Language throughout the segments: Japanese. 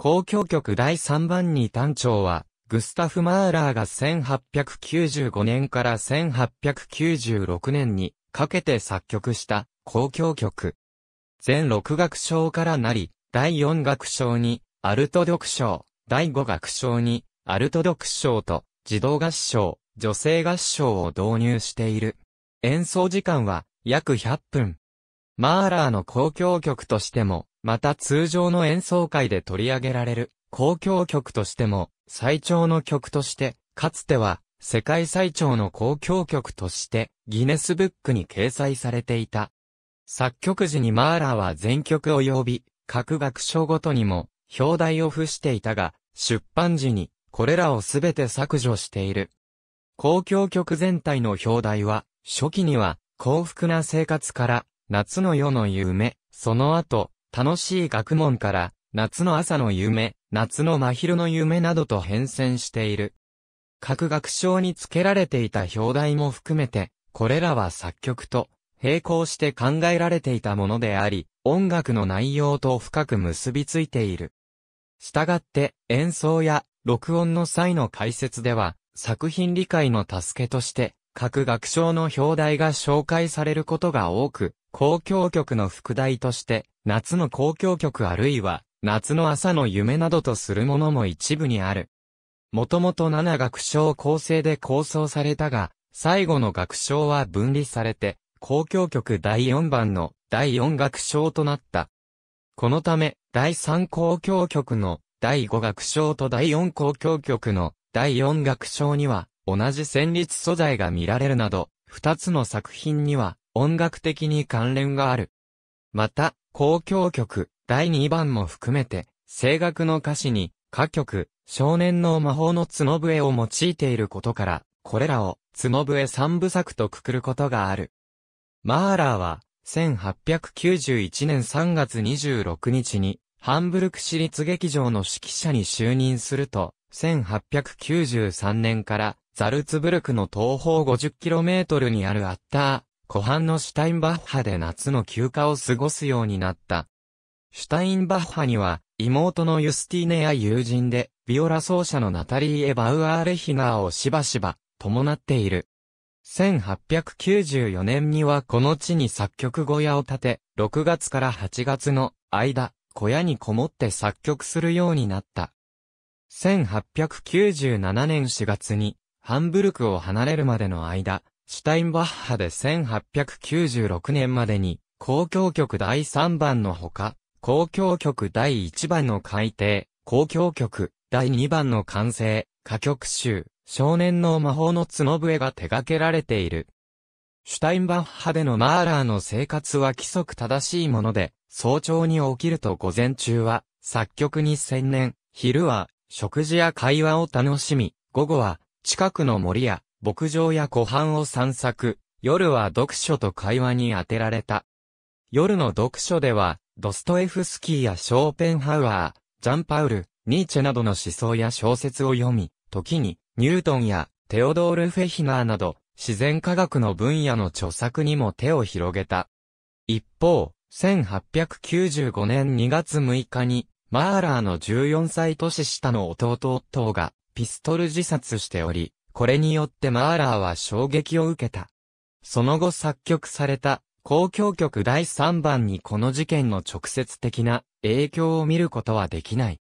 公共曲第3番に単調は、グスタフ・マーラーが1895年から1896年にかけて作曲した公共曲。全6楽章からなり、第4楽章にアルト独章、第5楽章にアルト独章と児童合唱、女性合唱を導入している。演奏時間は約100分。マーラーの公共曲としてもまた通常の演奏会で取り上げられる公共曲としても最長の曲として、かつては世界最長の公共曲としてギネスブックに掲載されていた。作曲時にマーラーは全曲及び各学章ごとにも表題を付していたが、出版時にこれらをすべて削除している。公共曲全体の表題は、初期には幸福な生活から夏の夜の夢、その後、楽しい学問から、夏の朝の夢、夏の真昼の夢などと変遷している。各学章に付けられていた表題も含めて、これらは作曲と並行して考えられていたものであり、音楽の内容と深く結びついている。したがって演奏や録音の際の解説では、作品理解の助けとして、各学章の表題が紹介されることが多く、公共曲の副題として、夏の公共曲あるいは、夏の朝の夢などとするものも一部にある。もともと7楽章構成で構想されたが、最後の楽章は分離されて、公共曲第4番の第4楽章となった。このため、第3公共曲の第5楽章と第4公共曲の第4楽章には、同じ旋律素材が見られるなど、2つの作品には音楽的に関連がある。また、公共曲、第2番も含めて、声楽の歌詞に、歌曲、少年の魔法の角笛を用いていることから、これらを、角笛三部作とくくることがある。マーラーは、1891年3月26日に、ハンブルク市立劇場の指揮者に就任すると、1893年から、ザルツブルクの東方 50km にあるアッター、湖畔のシュタインバッハで夏の休暇を過ごすようになった。シュタインバッハには、妹のユスティーネや友人で、ビオラ奏者のナタリー・エ・バウアーレヒナーをしばしば、伴っている。1894年にはこの地に作曲小屋を建て、6月から8月の間、小屋にこもって作曲するようになった。1897年4月に、ハンブルクを離れるまでの間、シュタインバッハで1896年までに、公共曲第3番のほか、公共曲第1番の改定、公共曲第2番の完成、歌曲集、少年の魔法の角笛が手掛けられている。シュタインバッハでのマーラーの生活は規則正しいもので、早朝に起きると午前中は作曲に専念、昼は食事や会話を楽しみ、午後は近くの森や牧場や湖畔を散策、夜は読書と会話に当てられた。夜の読書では、ドストエフスキーやショーペンハウアー、ジャンパウル、ニーチェなどの思想や小説を読み、時に、ニュートンやテオドール・フェヒナーなど、自然科学の分野の著作にも手を広げた。一方、1895年2月6日に、マーラーの14歳年下の弟夫がピストル自殺しており、これによってマーラーは衝撃を受けた。その後作曲された交響曲第3番にこの事件の直接的な影響を見ることはできない。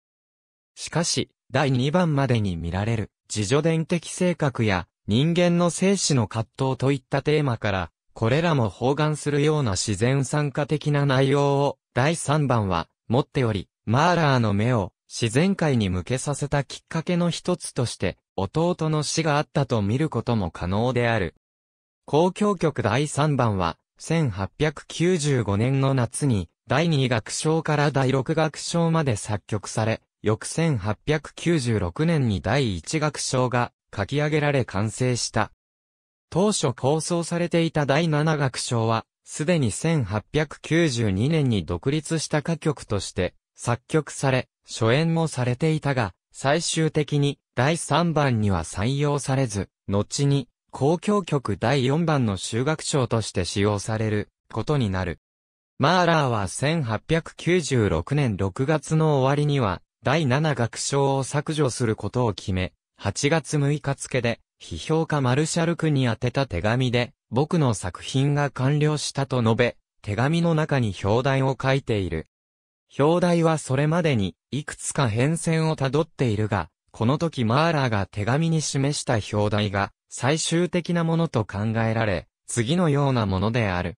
しかし、第2番までに見られる自助伝的性格や人間の生死の葛藤といったテーマから、これらも包含するような自然参加的な内容を第3番は持っており、マーラーの目を自然界に向けさせたきっかけの一つとして、弟の死があったと見ることも可能である。公共曲第3番は、1895年の夏に、第2楽章から第6楽章まで作曲され、翌1896年に第1楽章が書き上げられ完成した。当初構想されていた第7楽章は、すでに1892年に独立した歌曲として作曲され、初演もされていたが、最終的に第3番には採用されず、後に公共曲第4番の修学賞として使用されることになる。マーラーは1896年6月の終わりには、第7楽章を削除することを決め、8月6日付で、批評家マルシャル君に宛てた手紙で、僕の作品が完了したと述べ、手紙の中に表題を書いている。表題はそれまでに、いくつか変遷をたどっているが、この時マーラーが手紙に示した表題が、最終的なものと考えられ、次のようなものである。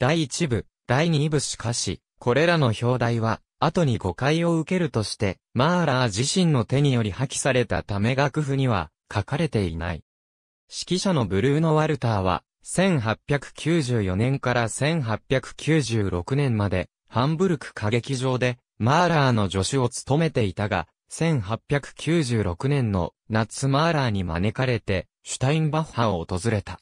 第1部、第2部しかし、これらの表題は、後に誤解を受けるとして、マーラー自身の手により破棄されたため楽譜には、書かれていない。指揮者のブルーノ・ワルターは、1894年から1896年まで、ハンブルク歌劇場で、マーラーの助手を務めていたが、1896年の夏マーラーに招かれて、シュタインバッハを訪れた。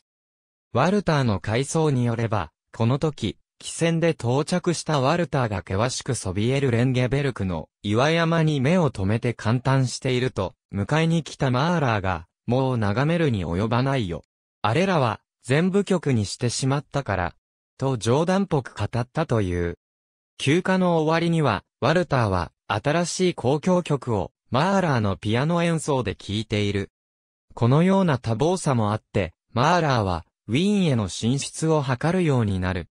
ワルターの回想によれば、この時、汽船で到着したワルターが険しくそびえるレンゲベルクの岩山に目を留めて感嘆していると、迎えに来たマーラーが、もう眺めるに及ばないよ。あれらは、全部曲にしてしまったから、と冗談っぽく語ったという。休暇の終わりには、ワルターは、新しい交響曲を、マーラーのピアノ演奏で聴いている。このような多忙さもあって、マーラーは、ウィーンへの進出を図るようになる。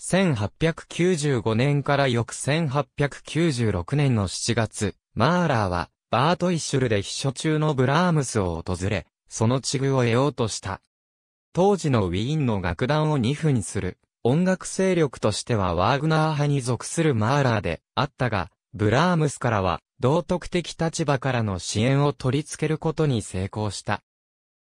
1895年から翌1896年の7月、マーラーは、バートイッシュルで秘書中のブラームスを訪れ、その地具を得ようとした。当時のウィーンの楽団を2分する。音楽勢力としてはワーグナー派に属するマーラーであったが、ブラームスからは道徳的立場からの支援を取り付けることに成功した。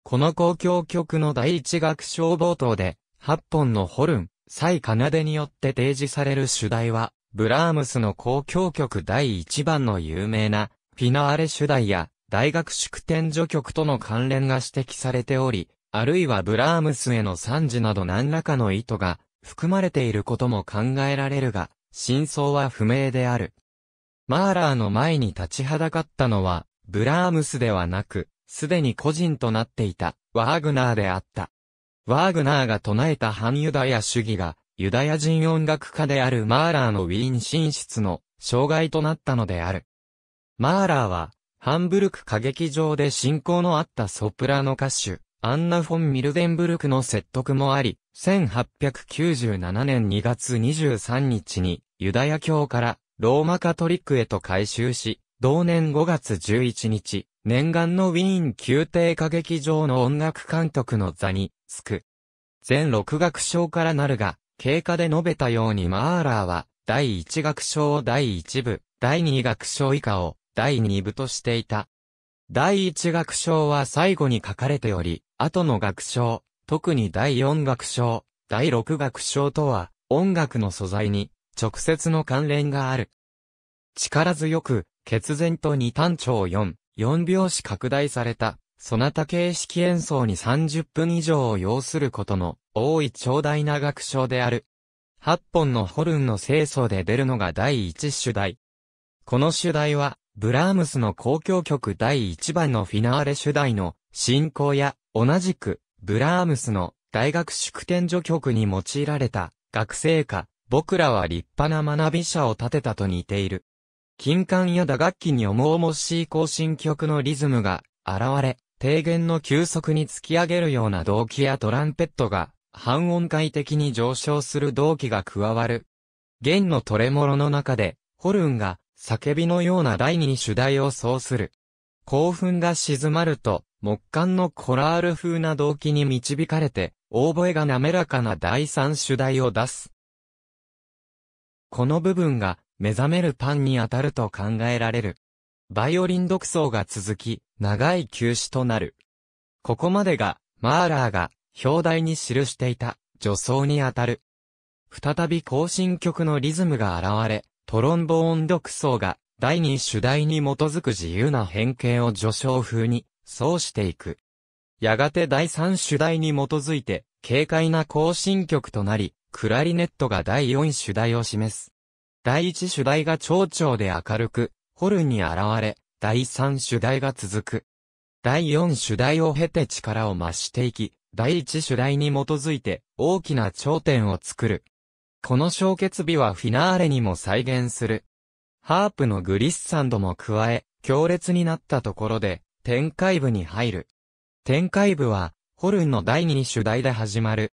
この公共曲の第一楽章冒頭で、8本のホルン、再奏によって提示される主題は、ブラームスの公共曲第1番の有名な、フィナーレ主題や、大学祝典序曲との関連が指摘されており、あるいはブラームスへの賛辞など何らかの意図が含まれていることも考えられるが、真相は不明である。マーラーの前に立ちはだかったのは、ブラームスではなく、すでに個人となっていた、ワーグナーであった。ワーグナーが唱えた反ユダヤ主義が、ユダヤ人音楽家であるマーラーのウィーン進出の障害となったのである。マーラーは、ハンブルク歌劇場で進行のあったソプラノ歌手、アンナ・フォン・ミルデンブルクの説得もあり、1897年2月23日にユダヤ教からローマカトリックへと改修し、同年5月11日、念願のウィーン宮廷歌劇場の音楽監督の座につく。全6楽章からなるが、経過で述べたようにマーラーは、第1楽章を第1部、第2楽章以下を第2部としていた。第1楽章は最後に書かれており、後の楽章、特に第四楽章、第六楽章とは、音楽の素材に、直接の関連がある。力強く、決然と二単調四、四拍子拡大された、そなた形式演奏に30分以上を要することの多い長大な楽章である。八本のホルンの清掃で出るのが第一主題。この主題は、ブラームスの公共曲第1番のフィナーレ主題の進行や同じく、ブラームスの大学宿典序曲に用いられた学生歌、僕らは立派な学び者を立てたと似ている。金管や打楽器に重々しい行進曲のリズムが現れ、低減の急速に突き上げるような動機やトランペットが半音階的に上昇する動機が加わる。弦のトレモロの中で、ホルンが叫びのような第二主題を奏する。興奮が静まると、木管のコラール風な動機に導かれて、オーボエが滑らかな第三主題を出す。この部分が目覚めるパンに当たると考えられる。バイオリン独奏が続き、長い休止となる。ここまでが、マーラーが、表題に記していた、助奏に当たる。再び行進曲のリズムが現れ、トロンボーン独奏が、第二主題に基づく自由な変形を序章風にそうしていく。やがて第三主題に基づいて、軽快な行進曲となり、クラリネットが第四主題を示す。第一主題が蝶々で明るく、ホルンに現れ、第三主題が続く。第四主題を経て力を増していき、第一主題に基づいて大きな頂点を作る。この小結美はフィナーレにも再現する。ハープのグリッサンドも加え、強烈になったところで、展開部に入る。展開部は、ホルンの第二主題で始まる。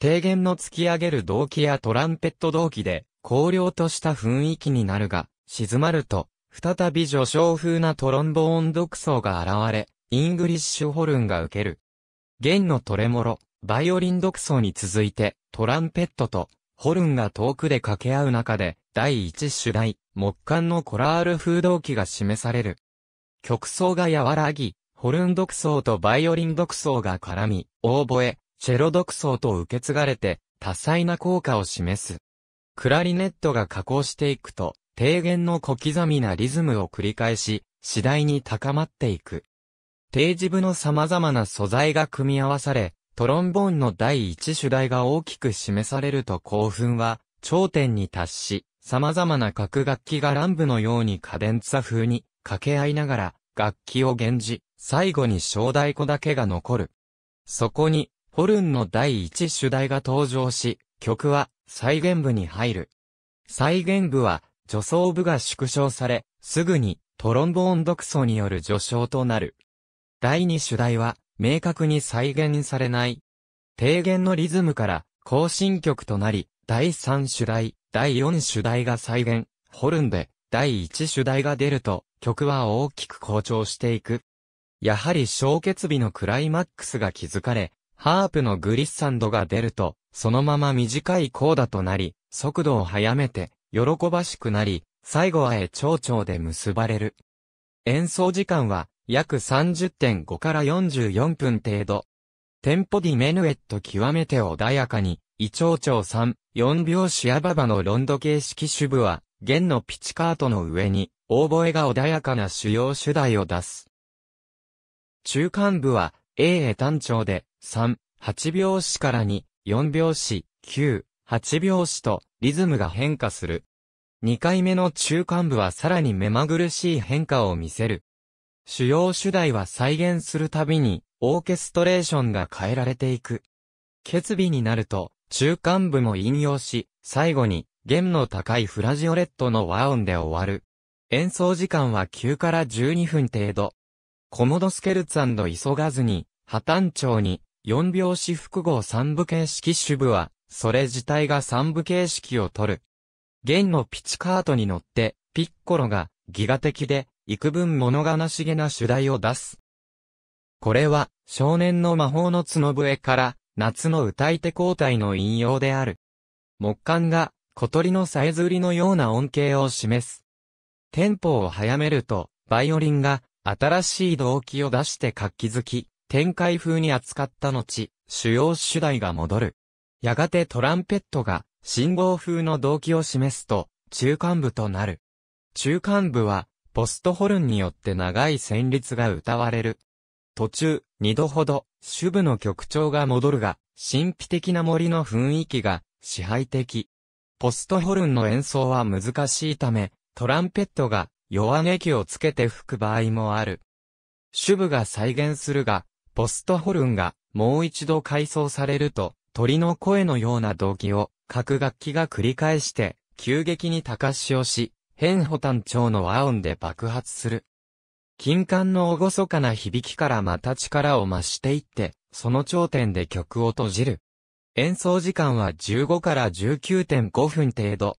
低弦の突き上げる動機やトランペット動機で、荒涼とした雰囲気になるが、静まると、再び序章風なトロンボーン独奏が現れ、イングリッシュホルンが受ける。弦のトレモロ、バイオリン独奏に続いて、トランペットと、ホルンが遠くで掛け合う中で、第一主題、木管のコラール風動機が示される。曲奏が和らぎ、ホルン独奏とバイオリン独奏が絡み、オーボエ、チェロ独奏と受け継がれて、多彩な効果を示す。クラリネットが加工していくと、低減の小刻みなリズムを繰り返し、次第に高まっていく。定時部の様々な素材が組み合わされ、トロンボーンの第一主題が大きく示されると興奮は、頂点に達し、様々な各楽器が乱舞のようにカデンツァ風に掛け合いながら、楽器を源じ、最後に小太鼓だけが残る。そこに、ホルンの第一主題が登場し、曲は再現部に入る。再現部は、助走部が縮小され、すぐにトロンボーン独奏による序章となる。第二主題は、明確に再現されない。低減のリズムから、行進曲となり、第三主題、第四主題が再現、ホルンで、第一主題が出ると、曲は大きく好調していく。やはり小結日のクライマックスが築かれ、ハープのグリッサンドが出ると、そのまま短いコーダとなり、速度を速めて、喜ばしくなり、最後はえ蝶々で結ばれる。演奏時間は、約30.5から44分程度。テンポディメヌエット極めて穏やかに、イ蝶々3、4拍子アババのロンド形式主部は、弦のピチカートの上に、オーボエが穏やかな主要主題を出す。中間部は、A へ単調で、3、8拍子から2、4拍子、9、8拍子と、リズムが変化する。2回目の中間部はさらに目まぐるしい変化を見せる。主要主題は再現するたびに、オーケストレーションが変えられていく。決備になると、中間部も引用し、最後に、弦の高いフラジオレットの和音で終わる。演奏時間は9から12分程度。コモドスケルツ急がずに、破綻調に、4拍子複合三部形式主部は、それ自体が三部形式を取る。弦のピチカートに乗って、ピッコロが、ギガ的で、幾分物悲しげな主題を出す。これは、少年の魔法の角笛から、夏の歌い手交代の引用である。木管が、小鳥のさえずりのような音形を示す。テンポを早めると、バイオリンが新しい動機を出して活気づき、展開風に扱った後、主要主題が戻る。やがてトランペットが信号風の動機を示すと、中間部となる。中間部は、ポストホルンによって長い旋律が歌われる。途中、二度ほど、主部の曲調が戻るが、神秘的な森の雰囲気が支配的。ポストホルンの演奏は難しいため、トランペットが弱音器をつけて吹く場合もある。主部が再現するが、ポストホルンがもう一度改装されると、鳥の声のような動機を各楽器が繰り返して、急激に高しをし、変保単調の和音で爆発する。金管の厳かな響きからまた力を増していって、その頂点で曲を閉じる。演奏時間は15から19.5分程度。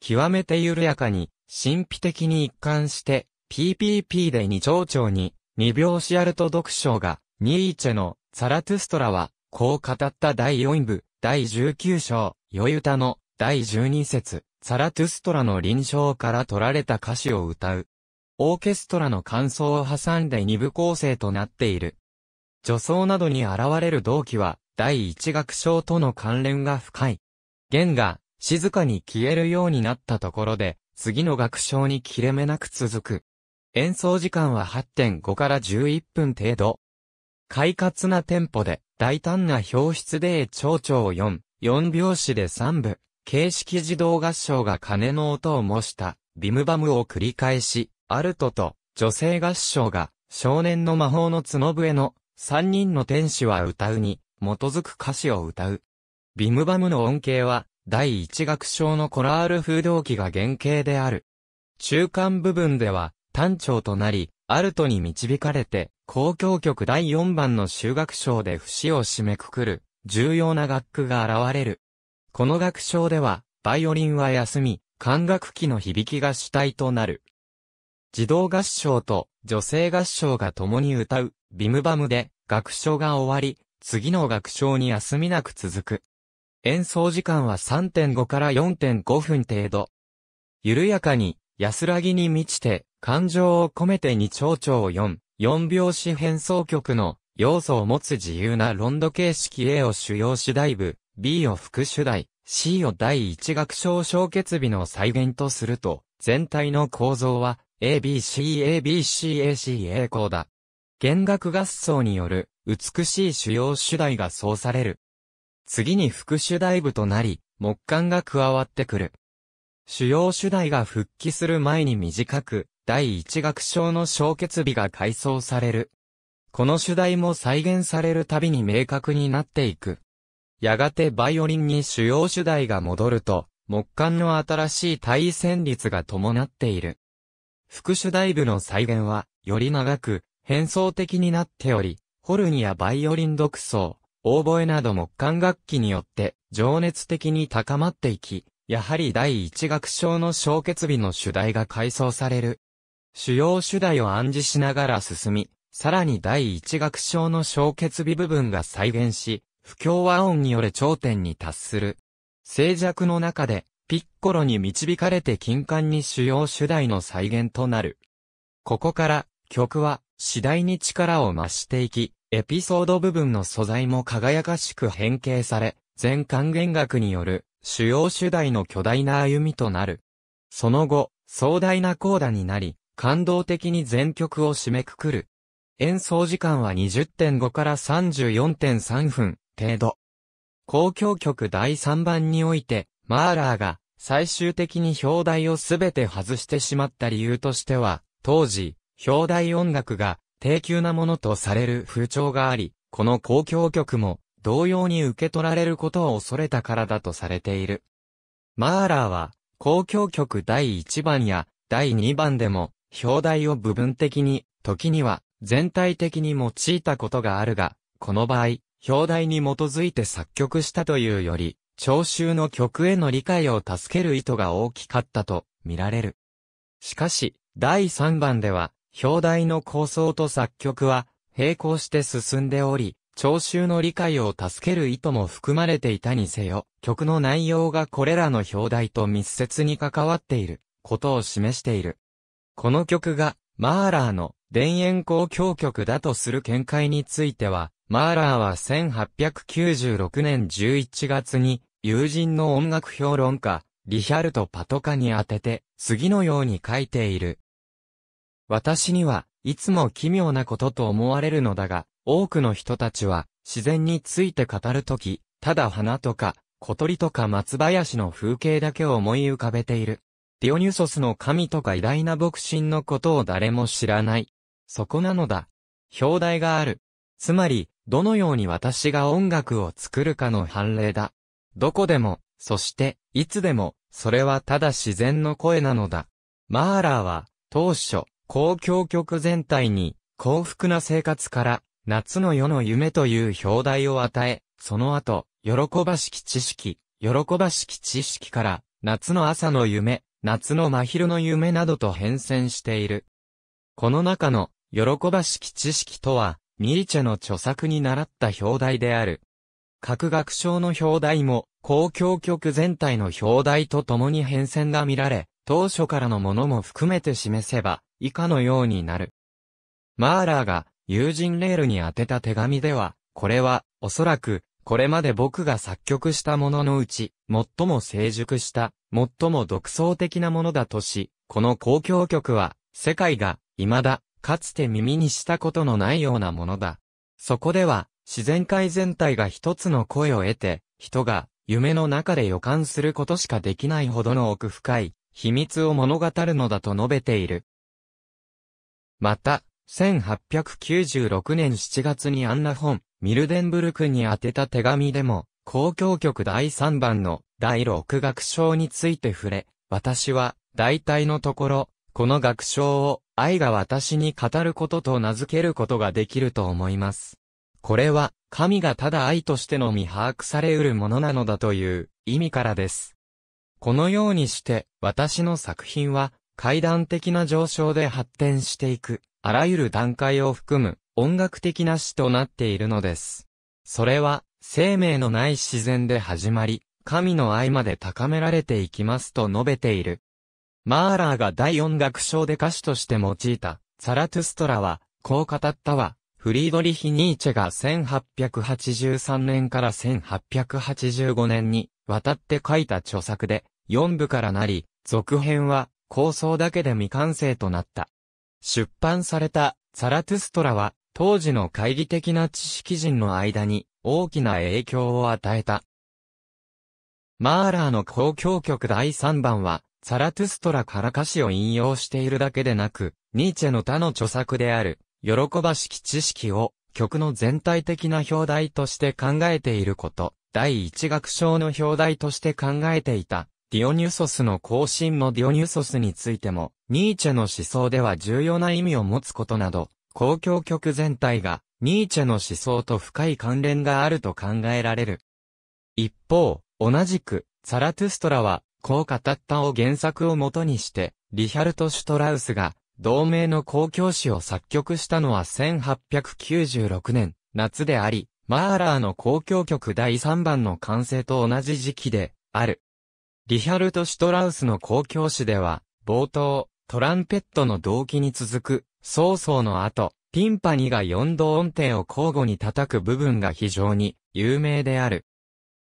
極めて緩やかに、神秘的に一貫して、PPP で二丁長に、二拍子アルト読書が、ニーチェのザラトゥストラは、こう語った第四部、第十九章、ユ歌の第十二節、ザラトゥストラの臨床から取られた歌詞を歌う。オーケストラの感想を挟んで二部構成となっている。女装などに現れる動機は、第一楽章との関連が深い。弦が、静かに消えるようになったところで、次の楽章に切れ目なく続く。演奏時間は8.5から11分程度。快活なテンポで、大胆な表出で長調4、4拍子で3部、形式自動合唱が鐘の音を模した、ビムバムを繰り返し、アルトと女性合唱が、少年の魔法の角笛の、3人の天使は歌うに、基づく歌詞を歌う。ビムバムの恩恵は、第一楽章のコラール風動機が原型である。中間部分では、単調となり、アルトに導かれて、交響曲第4番の修学章で節を締めくくる、重要な楽句が現れる。この楽章では、バイオリンは休み、管楽器の響きが主体となる。児童合唱と女性合唱が共に歌う、ビムバムで、楽章が終わり、次の楽章に休みなく続く。演奏時間は3.5から4.5分程度。緩やかに、安らぎに満ちて、感情を込めて2長調4、4拍子変奏曲の要素を持つ自由なロンド形式 A を主要主題部、B を副主題、C を第一楽章小結尾の再現とすると、全体の構造は ABCABCACA 項だ。弦楽合奏による美しい主要主題がそうされる。次に副主題部となり、木管が加わってくる。主要主題が復帰する前に短く、第一楽章の消結日が改装される。この主題も再現されるたびに明確になっていく。やがてバイオリンに主要主題が戻ると、木管の新しい対戦率が伴っている。副主題部の再現は、より長く、変装的になっており、ホルンやバイオリン独奏、オーボエなど木管楽器によって情熱的に高まっていき、やはり第一楽章の小結日の主題が改装される。主要主題を暗示しながら進み、さらに第一楽章の小結日部分が再現し、不協和音による頂点に達する。静寂の中で、ピッコロに導かれて金管に主要主題の再現となる。ここから、曲は、次第に力を増していき、エピソード部分の素材も輝かしく変形され、全還元学による主要主題の巨大な歩みとなる。その後、壮大なコーダになり、感動的に全曲を締めくくる。演奏時間は20.5から34.3分程度。公共曲第3番において、マーラーが最終的に表題をすべて外してしまった理由としては、当時、表題音楽が低級なものとされる風潮があり、この公共局も同様に受け取られることを恐れたからだとされている。マーラーは、公共局第1番や第2番でも、表題を部分的に、時には全体的に用いたことがあるが、この場合、表題に基づいて作曲したというより、聴衆の曲への理解を助ける意図が大きかったと見られる。しかし、第3番では、表題の構想と作曲は、並行して進んでおり、聴衆の理解を助ける意図も含まれていたにせよ、曲の内容がこれらの表題と密接に関わっている、ことを示している。この曲が、マーラーの田園公共曲だとする見解については、マーラーは1896年11月に、友人の音楽評論家、リヒャルト・パトカに当てて、次のように書いている。私には、いつも奇妙なことと思われるのだが、多くの人たちは、自然について語るとき、ただ花とか、小鳥とか松林の風景だけを思い浮かべている。ディオニュソスの神とか偉大な牧神のことを誰も知らない。そこなのだ。表題がある。つまり、どのように私が音楽を作るかの判例だ。どこでも、そして、いつでも、それはただ自然の声なのだ。マーラーは、当初、交響曲全体に幸福な生活から夏の世の夢という表題を与え、その後、喜ばしき知識、喜ばしき知識から夏の朝の夢、夏の真昼の夢などと変遷している。この中の喜ばしき知識とは、ニーチェの著作に習った表題である。各学章の表題も、公共曲全体の表題と共に変遷が見られ、当初からのものも含めて示せば、以下のようになる。マーラーが友人レールに宛てた手紙では、これは、おそらく、これまで僕が作曲したもののうち、最も成熟した、最も独創的なものだとし、この交響曲は、世界が、未だ、かつて耳にしたことのないようなものだ。そこでは、自然界全体が一つの声を得て、人が、夢の中で予感することしかできないほどの奥深い、秘密を物語るのだと述べている。また、1896年7月にアンナ・フォン、ミルデンブルクに宛てた手紙でも、公共曲第3番の第6楽章について触れ、私は、大体のところ、この楽章を愛が私に語ることと名付けることができると思います。これは、神がただ愛としてのみ把握されうるものなのだという意味からです。このようにして、私の作品は、階段的な上昇で発展していく、あらゆる段階を含む音楽的な詩となっているのです。それは、生命のない自然で始まり、神の愛まで高められていきますと述べている。マーラーが第音楽章で歌手として用いた、サラトゥストラは、こう語ったわ。フリードリヒ・ニーチェが1883年から1885年に渡って書いた著作で、4部からなり、続編は構想だけで未完成となった。出版されたザラトゥストラは当時の懐疑的な知識人の間に大きな影響を与えた。マーラーの交響曲第3番はザラトゥストラから歌詞を引用しているだけでなく、ニーチェの他の著作である、喜ばしき知識を曲の全体的な表題として考えていること、第一楽章の表題として考えていた、ディオニュソスの後進のディオニュソスについても、ニーチェの思想では重要な意味を持つことなど、公共曲全体が、ニーチェの思想と深い関連があると考えられる。一方、同じく、サラトゥストラは、こう語ったを原作をもとにして、リヒャルト・シュトラウスが、同盟の公共詩を作曲したのは1896年、夏であり、マーラーの公共曲第3番の完成と同じ時期で、ある。リヒャルト・シュトラウスの公共誌では、冒頭、トランペットの動機に続く、曹操の後、ティンパニが四度音程を交互に叩く部分が非常に有名である。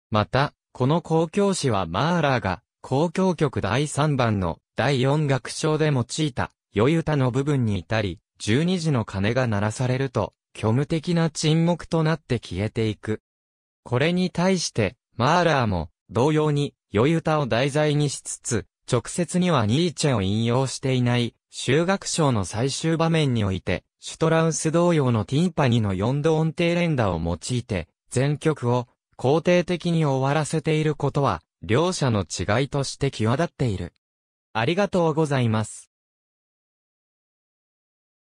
また、この公共誌はマーラーが公共曲第3番の第4楽章で用いた余歌の部分に至り、12時の鐘が鳴らされると、虚無的な沈黙となって消えていく。これに対して、マーラーも同様に余歌を題材にしつつ、直接にはニーチェを引用していない、修学賞の最終場面において、シュトラウス同様のティンパニの4度音程連打を用いて、全曲を肯定的に終わらせていることは、両者の違いとして際立っている。ありがとうございます。